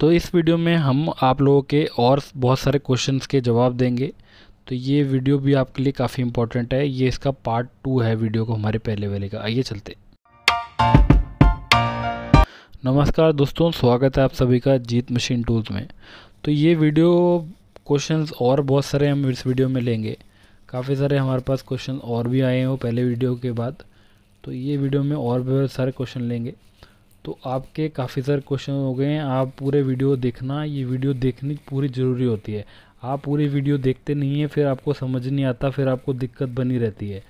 तो इस वीडियो में हम आप लोगों के और बहुत सारे क्वेश्चंस के जवाब देंगे तो ये वीडियो भी आपके लिए काफ़ी इंपॉर्टेंट है ये इसका पार्ट टू है वीडियो को हमारे पहले वाले का आइए चलते नमस्कार दोस्तों स्वागत है आप सभी का जीत मशीन टूल्स में तो ये वीडियो क्वेश्चंस और बहुत सारे हम इस वीडियो में लेंगे काफ़ी सारे हमारे पास क्वेश्चन और भी आए हैं वो पहले वीडियो के बाद तो ये वीडियो में और भी सारे क्वेश्चन लेंगे तो आपके काफ़ी सारे क्वेश्चन हो गए हैं आप पूरे वीडियो देखना ये वीडियो देखनी पूरी ज़रूरी होती है आप पूरी वीडियो देखते नहीं हैं फिर आपको समझ नहीं आता फिर आपको दिक्कत बनी रहती है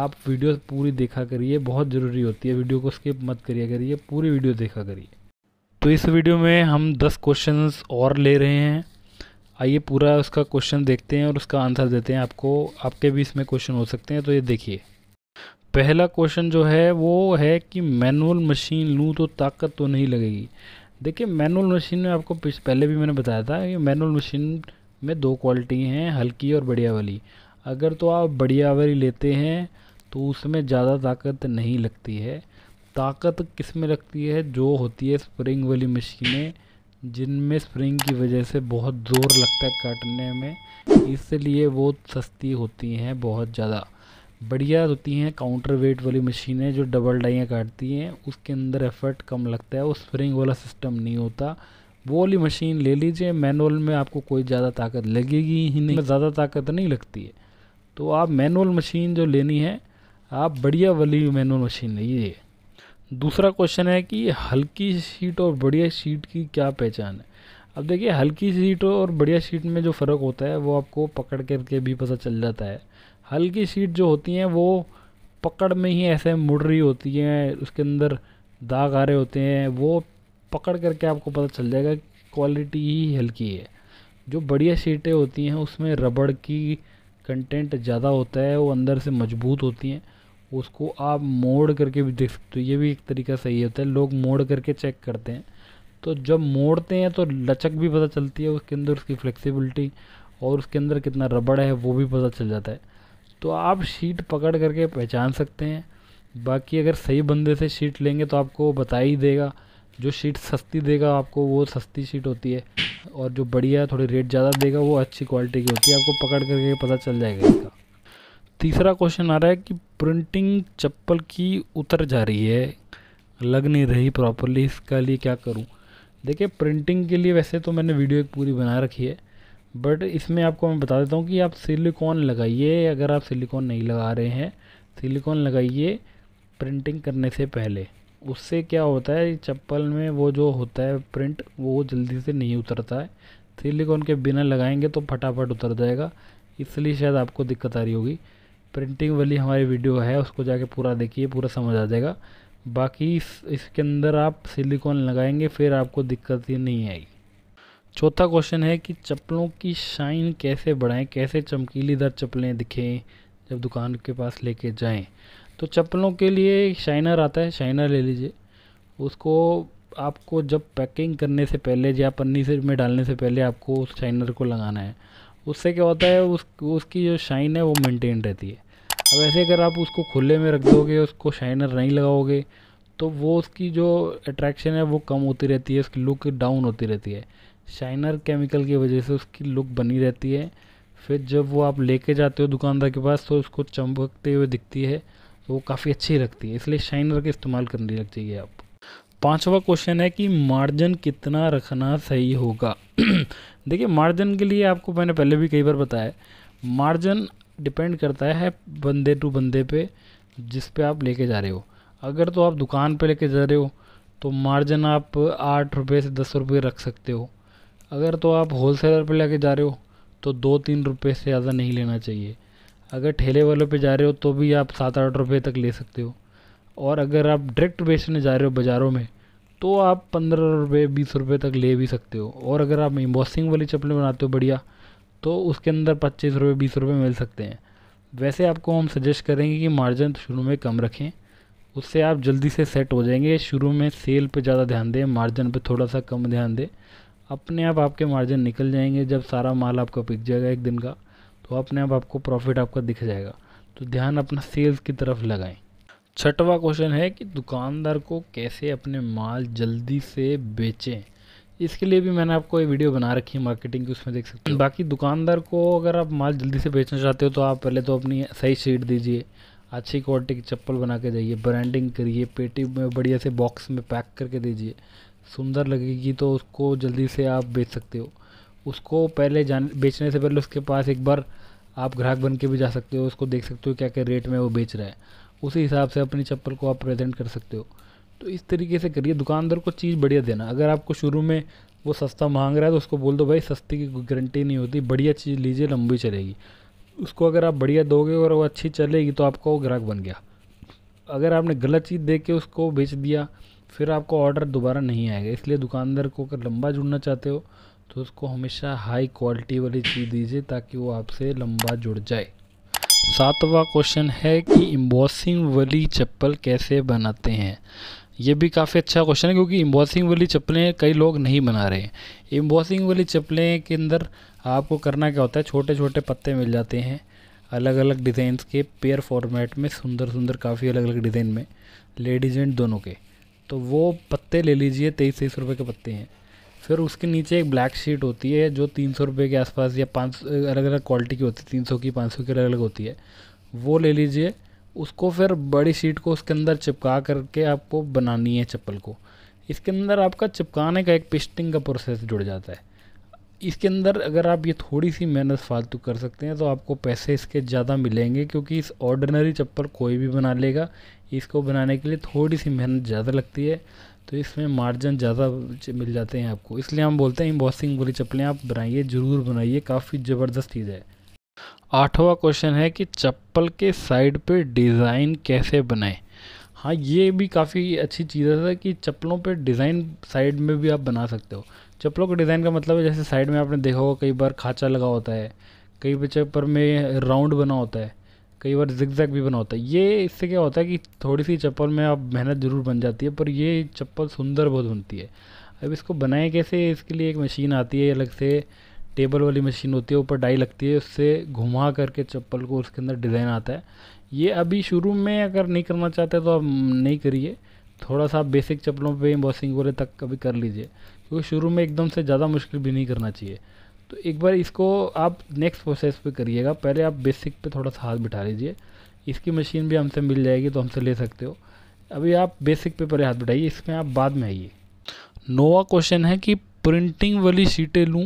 आप वीडियो पूरी देखा करिए बहुत ज़रूरी होती है वीडियो को स्किप मत करिए करिए पूरी वीडियो देखा करिए तो इस वीडियो में हम दस क्वेश्चंस और ले रहे हैं आइए पूरा उसका क्वेश्चन देखते हैं और उसका आंसर देते हैं आपको आपके भी इसमें क्वेश्चन हो सकते हैं तो ये देखिए पहला क्वेश्चन जो है वो है कि मैनुअल मशीन लूँ तो ताकत तो नहीं लगेगी देखिए मैनुअल मशीन में आपको पहले भी मैंने बताया था कि मैनुअल मशीन में दो क्वालिटी हैं हल्की और बढ़िया वाली अगर तो आप बढ़िया वाली लेते हैं तो उसमें ज़्यादा ताकत नहीं लगती है ताकत किस में लगती है जो होती है स्प्रिंग वाली मशीनें जिनमें स्प्रिंग की वजह से बहुत ज़ोर लगता है काटने में इसलिए वो सस्ती होती हैं बहुत ज़्यादा बढ़िया होती हैं काउंटर वेट वाली मशीनें जो डबल डाइयाँ काटती हैं उसके अंदर एफर्ट कम लगता है वो स्प्रिंग वाला सिस्टम नहीं होता वो वाली मशीन ले लीजिए मैनुअल में आपको कोई ज़्यादा ताकत लगेगी ही नहीं ज़्यादा ताकत नहीं लगती है तो आप मैनुअल मशीन जो लेनी है आप बढ़िया वाली मैनुअल मशीन लीजिए दूसरा क्वेश्चन है कि हल्की सीट और बढ़िया सीट की क्या पहचान है अब देखिए हल्की सीट और बढ़िया सीट में जो फ़र्क होता है वो आपको पकड़ करके भी पता चल जाता है हल्की सीट जो होती हैं वो पकड़ में ही ऐसे मुड़ रही होती हैं उसके अंदर दाग आ रहे होते हैं वो पकड़ करके आपको पता चल जाएगा क्वालिटी ही हल्की है जो बढ़िया सीटें होती हैं उसमें रबड़ की कंटेंट ज़्यादा होता है वो अंदर से मजबूत होती हैं उसको आप मोड़ करके भी देख सकते हो ये भी एक तरीका सही होता है लोग मोड़ करके चेक करते हैं तो जब मोड़ते हैं तो लचक भी पता चलती है उसके अंदर उसकी फ्लेक्सिबिलिटी और उसके अंदर कितना रबड़ है वो भी पता चल जाता है तो आप शीट पकड़ करके पहचान सकते हैं बाकी अगर सही बंदे से शीट लेंगे तो आपको बता ही देगा जो शीट सस्ती देगा आपको वो सस्ती शीट होती है और जो बढ़िया थोड़ी रेट ज़्यादा देगा वो अच्छी क्वालिटी की होती है आपको पकड़ करके पता चल जाएगा इसका तीसरा क्वेश्चन आ रहा है कि प्रिंटिंग चप्पल की उतर जा रही है लग नहीं रही प्रॉपरली इसका लिए क्या करूँ देखिए प्रिंटिंग के लिए वैसे तो मैंने वीडियो एक पूरी बना रखी है बट इसमें आपको मैं बता देता हूँ कि आप सिलिकॉन लगाइए अगर आप सिलिकॉन नहीं लगा रहे हैं सिलिकॉन लगाइए प्रिंटिंग करने से पहले उससे क्या होता है चप्पल में वो जो होता है प्रिंट वो जल्दी से नहीं उतरता है सिलिकॉन के बिना लगाएंगे तो फटाफट उतर जाएगा इसलिए शायद आपको दिक्कत आ रही होगी प्रिंटिंग वाली हमारी वीडियो है उसको जाके पूरा देखिए पूरा समझ आ जाएगा बाकी इस, इसके अंदर आप सिलिकॉन लगाएंगे फिर आपको दिक्कत ही नहीं आएगी चौथा क्वेश्चन है कि चप्पलों की शाइन कैसे बढ़ाएं कैसे चमकीलीदार चप्पलें दिखें जब दुकान के पास लेके जाएं तो चप्पलों के लिए शाइनर आता है शाइनर ले लीजिए उसको आपको जब पैकिंग करने से पहले या पन्नी से में डालने से पहले आपको उस शाइनर को लगाना है उससे क्या होता है उस उसकी जो शाइन है वो मेनटेन रहती है अब ऐसे अगर आप उसको खुले में रख दोगे उसको शाइनर नहीं लगाओगे तो वो उसकी जो अट्रैक्शन है वो कम होती रहती है उसकी लुक डाउन होती रहती है शाइनर केमिकल की वजह से उसकी लुक बनी रहती है फिर जब वो आप लेके जाते हो दुकानदार के पास तो उसको चमकते हुए दिखती है तो वो काफ़ी अच्छी लगती है इसलिए शाइनर का इस्तेमाल करने लग जाइए आप पांचवा क्वेश्चन है कि मार्जिन कितना रखना सही होगा देखिए मार्जिन के लिए आपको मैंने पहले भी कई बार बताया मार्जिन डिपेंड करता है बंदे टू बंदे पे जिस पे आप लेके जा रहे हो अगर तो आप दुकान पे लेके जा रहे हो तो मार्जिन आप आठ रुपये से दस रुपये रख सकते हो अगर तो आप होल सेलर पर लेके जा रहे हो तो दो तीन रुपये से ज़्यादा नहीं लेना चाहिए अगर ठेले वालों पे जा रहे हो तो भी आप सात आठ रुपये तक ले सकते हो और अगर आप डायरेक्ट बेचने जा रहे हो बाज़ारों में तो आप पंद्रह रुपये बीस रुपये तक ले भी सकते हो और अगर आप एम्बॉसिंग वाली चप्पलें बनाते हो बढ़िया तो उसके अंदर पच्चीस रुपये बीस रुपये मिल सकते हैं वैसे आपको हम सजेस्ट करेंगे कि मार्जिन तो शुरू में कम रखें उससे आप जल्दी से सेट हो जाएंगे शुरू में सेल पे ज़्यादा ध्यान दें मार्जिन पे थोड़ा सा कम ध्यान दें अपने आप आपके मार्जिन निकल जाएंगे जब सारा माल आपका बिक जाएगा एक दिन का तो अपने आप आपको प्रॉफिट आपका दिख जाएगा तो ध्यान अपना सेल्स की तरफ लगाएं छठवा क्वेश्चन है कि दुकानदार को कैसे अपने माल जल्दी से बेचें इसके लिए भी मैंने आपको ये वीडियो बना रखी है मार्केटिंग की उसमें देख सकते हैं बाकी दुकानदार को अगर आप माल जल्दी से बेचना चाहते हो तो आप पहले तो अपनी सही शीट दीजिए अच्छी क्वालिटी की चप्पल बना के जाइए ब्रांडिंग करिए पेटी में बढ़िया से बॉक्स में पैक करके दीजिए सुंदर लगेगी तो उसको जल्दी से आप बेच सकते हो उसको पहले जान बेचने से पहले उसके पास एक बार आप ग्राहक बन के भी जा सकते हो उसको देख सकते हो क्या क्या रेट में वो बेच रहा है उसी हिसाब से अपनी चप्पल को आप प्रेजेंट कर सकते हो तो इस तरीके से करिए दुकानदार को चीज़ बढ़िया देना अगर आपको शुरू में वो सस्ता मांग रहा है तो उसको बोल दो भाई सस्ती की गारंटी नहीं होती बढ़िया चीज़ लीजिए लंबी चलेगी उसको अगर आप बढ़िया दोगे और वो अच्छी चलेगी तो आपका वो ग्राहक बन गया अगर आपने गलत चीज़ दे के उसको बेच दिया फिर आपको ऑर्डर दोबारा नहीं आएगा इसलिए दुकानदार को अगर लंबा जुड़ना चाहते हो तो उसको हमेशा हाई क्वालिटी वाली चीज़ दीजिए ताकि वो आपसे लंबा जुड़ जाए सातवां क्वेश्चन है कि इम्बॉसिंग वाली चप्पल कैसे बनाते हैं ये भी काफ़ी अच्छा क्वेश्चन है क्योंकि इम्बॉसिंग वाली चप्पलें कई लोग नहीं बना रहे हैं इम्बॉसिंग वाली चप्पलें के अंदर आपको करना क्या होता है छोटे छोटे पत्ते मिल जाते हैं अलग अलग डिज़ाइन के पेयर फॉर्मेट में सुंदर सुंदर काफ़ी अलग अलग डिज़ाइन में लेडीज एंड दोनों के तो वो पत्ते ले लीजिए तेईस तेईस रुपये के पत्ते हैं फिर उसके नीचे एक ब्लैक शीट होती है जो तीन सौ रुपये के आसपास या पाँच अलग अलग क्वालिटी की होती है तीन सौ की पाँच सौ की अलग अलग होती है वो ले लीजिए उसको फिर बड़ी शीट को उसके अंदर चिपका करके आपको बनानी है चप्पल को इसके अंदर आपका चिपकाने का एक पिस्टिंग का प्रोसेस जुड़ जाता है इसके अंदर अगर आप ये थोड़ी सी मेहनत फालतू कर सकते हैं तो आपको पैसे इसके ज़्यादा मिलेंगे क्योंकि इस ऑर्डिनरी चप्पल कोई भी बना लेगा इसको बनाने के लिए थोड़ी सी मेहनत ज़्यादा लगती है तो इसमें मार्जिन ज़्यादा मिल जाते हैं आपको इसलिए हम बोलते हैं इम्बॉसिंग वाली चप्पलें आप बनाइए ज़रूर बनाइए काफ़ी ज़बरदस्त चीज़ है आठवां क्वेश्चन है कि चप्पल के साइड पे डिज़ाइन कैसे बनाएं हाँ ये भी काफ़ी अच्छी चीज़ है कि चप्पलों पे डिज़ाइन साइड में भी आप बना सकते हो चप्पलों के डिज़ाइन का मतलब है जैसे साइड में आपने देखा होगा कई बार खाँचा लगा होता है कई बार चप्पल में राउंड बना होता है कई बार जिगजैग भी बना होता है ये इससे क्या होता है कि थोड़ी सी चप्पल में आप मेहनत ज़रूर बन जाती है पर ये चप्पल सुंदर बहुत बनती है अब इसको बनाए कैसे इसके लिए एक मशीन आती है अलग से टेबल वाली मशीन होती है ऊपर डाई लगती है उससे घुमा करके चप्पल को उसके अंदर डिज़ाइन आता है ये अभी शुरू में अगर नहीं करना चाहते तो आप नहीं करिए थोड़ा सा बेसिक चप्पलों पे वॉशिंग वगैरह तक कभी कर लीजिए क्योंकि शुरू में एकदम से ज़्यादा मुश्किल भी नहीं करना चाहिए तो एक बार इसको आप नेक्स्ट प्रोसेस पे करिएगा पहले आप बेसिक पे थोड़ा सा हाथ बिठा लीजिए इसकी मशीन भी हमसे मिल जाएगी तो हमसे ले सकते हो अभी आप बेसिक पे पहले हाथ बिठाइए इसमें आप बाद में आइए नोवा क्वेश्चन है कि प्रिंटिंग वाली सीटें लूँ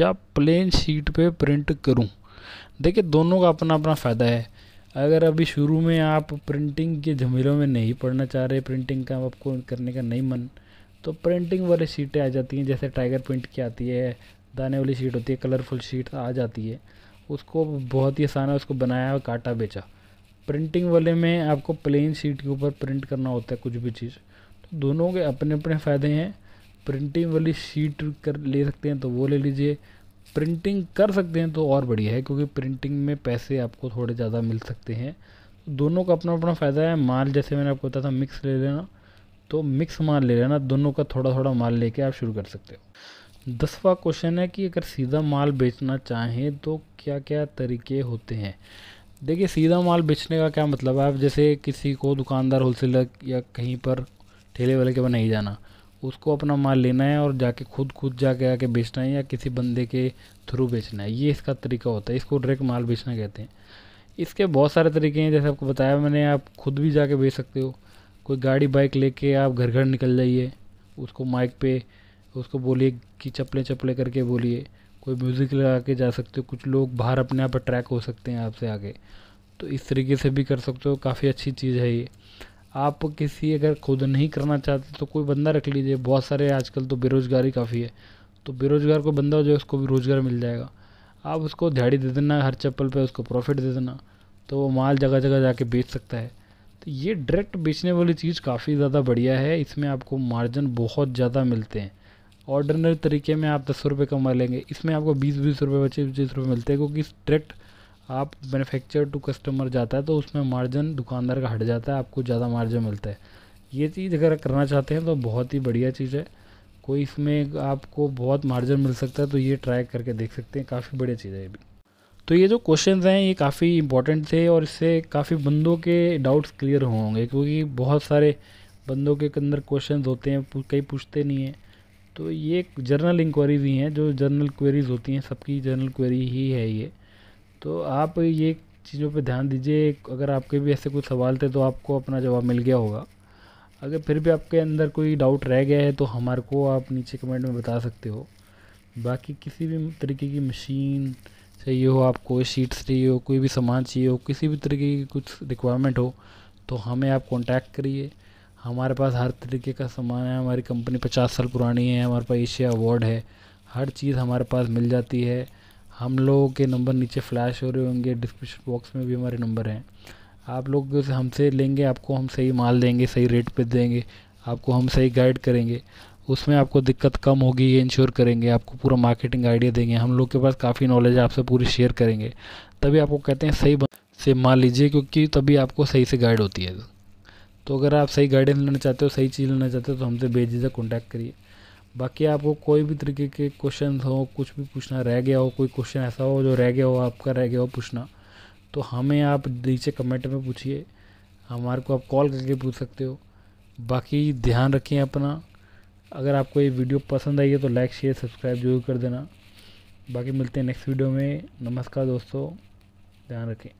या प्लेन शीट पर प्रिंट करूँ देखिए दोनों का अपना अपना फ़ायदा है अगर अभी शुरू में आप प्रिंटिंग के झमेलों में नहीं पढ़ना चाह रहे प्रिंटिंग का आपको करने का नहीं मन तो प्रिंटिंग वाली सीटें आ जाती हैं जैसे टाइगर प्रिंट की आती है दाने वाली सीट होती है कलरफुल सीट आ जाती है उसको बहुत ही आसान है उसको बनाया और काटा बेचा प्रिंटिंग वाले में आपको प्लेन सीट के ऊपर प्रिंट करना होता है कुछ भी चीज़ तो दोनों के अपने अपने फ़ायदे हैं प्रिंटिंग वाली सीट कर ले सकते हैं तो वो ले लीजिए प्रिंटिंग कर सकते हैं तो और बढ़िया है क्योंकि प्रिंटिंग में पैसे आपको थोड़े ज़्यादा मिल सकते हैं दोनों का अपना अपना फ़ायदा है माल जैसे मैंने आपको बताया था मिक्स ले लेना तो मिक्स माल ले लेना दोनों का थोड़ा थोड़ा माल लेके आप शुरू कर सकते हो दसवा क्वेश्चन है कि अगर सीधा माल बेचना चाहें तो क्या क्या तरीके होते हैं देखिए सीधा माल बेचने का क्या मतलब है आप जैसे किसी को दुकानदार होलसेलर या कहीं पर ठेले वाले के पर नहीं जाना उसको अपना माल लेना है और जाके खुद खुद जाके आके बेचना है या किसी बंदे के थ्रू बेचना है ये इसका तरीका होता है इसको डायरेक्ट माल बेचना कहते हैं इसके बहुत सारे तरीके हैं जैसे आपको बताया मैंने आप खुद भी जाके बेच सकते हो कोई गाड़ी बाइक लेके आप घर घर निकल जाइए उसको माइक पे उसको बोलिए कि चपले चपले करके बोलिए कोई म्यूज़िक लगा के जा सकते हो कुछ लोग बाहर अपने आप अट्रैक हो सकते हैं आपसे आगे तो इस तरीके से भी कर सकते हो काफ़ी अच्छी चीज़ है ये आप किसी अगर खुद नहीं करना चाहते तो कोई बंदा रख लीजिए बहुत सारे आजकल तो बेरोज़गारी काफ़ी है तो बेरोज़गार को बंदा जो है उसको भी रोज़गार मिल जाएगा आप उसको दिहाड़ी दे देना हर चप्पल पर उसको प्रॉफिट दे देना तो वो माल जगह जगह जाके बेच सकता है ये डायरेक्ट बेचने वाली चीज़ काफ़ी ज़्यादा बढ़िया है इसमें आपको मार्जिन बहुत ज़्यादा मिलते हैं ऑर्डनरी तरीके में आप दस रुपये कमा लेंगे इसमें आपको बीस बीस रुपये पच्चीस पच्चीस रुपये मिलते हैं क्योंकि डायरेक्ट आप मैन्युफैक्चर टू कस्टमर जाता है तो उसमें मार्जिन दुकानदार का हट जाता है आपको ज़्यादा मार्जिन मिलता है ये चीज़ अगर करना चाहते हैं तो बहुत ही बढ़िया चीज़ है कोई इसमें आपको बहुत मार्जिन मिल सकता है तो ये ट्राई करके देख सकते हैं काफ़ी बढ़िया चीज़ है ये भी तो ये जो क्वेश्चंस हैं ये काफ़ी इंपॉर्टेंट थे और इससे काफ़ी बंदों के डाउट्स क्लियर होंगे क्योंकि बहुत सारे बंदों के अंदर क्वेश्चंस होते हैं कई पूछते नहीं हैं तो ये एक जर्नल इंक्वायरीज ही हैं जो जर्नल क्वेरीज होती हैं सबकी जर्नल क्वेरी ही है ये तो आप ये चीज़ों पर ध्यान दीजिए अगर आपके भी ऐसे कुछ सवाल थे तो आपको अपना जवाब मिल गया होगा अगर फिर भी आपके अंदर कोई डाउट रह गया है तो हमारे को आप नीचे कमेंट में बता सकते हो बाकी किसी भी तरीके की मशीन चाहिए हो आपको शीट्स चाहिए हो कोई भी सामान चाहिए हो किसी भी तरीके की कुछ रिक्वायरमेंट हो तो हमें आप कॉन्टैक्ट करिए हमारे पास हर तरीके का सामान है हमारी कंपनी पचास साल पुरानी है हमारे पास एशिया अवार्ड है हर चीज़ हमारे पास मिल जाती है हम लोगों के नंबर नीचे फ्लैश हो रहे होंगे डिस्क्रिप्शन बॉक्स में भी हमारे नंबर हैं आप लोग हमसे लेंगे आपको हम सही माल देंगे सही रेट पे देंगे आपको हम सही गाइड करेंगे उसमें आपको दिक्कत कम होगी ये इंश्योर करेंगे आपको पूरा मार्केटिंग आइडिया देंगे हम लोग के पास काफ़ी नॉलेज है आपसे पूरी शेयर करेंगे तभी आपको कहते हैं सही से मान लीजिए क्योंकि तभी आपको सही से गाइड होती है तो अगर आप सही गाइडेंस लेना चाहते हो सही चीज़ लेना चाहते हो तो हमसे से कॉन्टैक्ट करिए बाकी आपको कोई भी तरीके के क्वेश्चन हो कुछ भी पूछना रह गया हो कोई क्वेश्चन ऐसा हो जो रह गया हो आपका रह गया हो पूछना तो हमें आप नीचे कमेंट में पूछिए हमारे को आप कॉल करके पूछ सकते हो बाकी ध्यान रखें अपना अगर आपको ये वीडियो पसंद आई है तो लाइक शेयर सब्सक्राइब जरूर कर देना बाकी मिलते हैं नेक्स्ट वीडियो में नमस्कार दोस्तों ध्यान रखें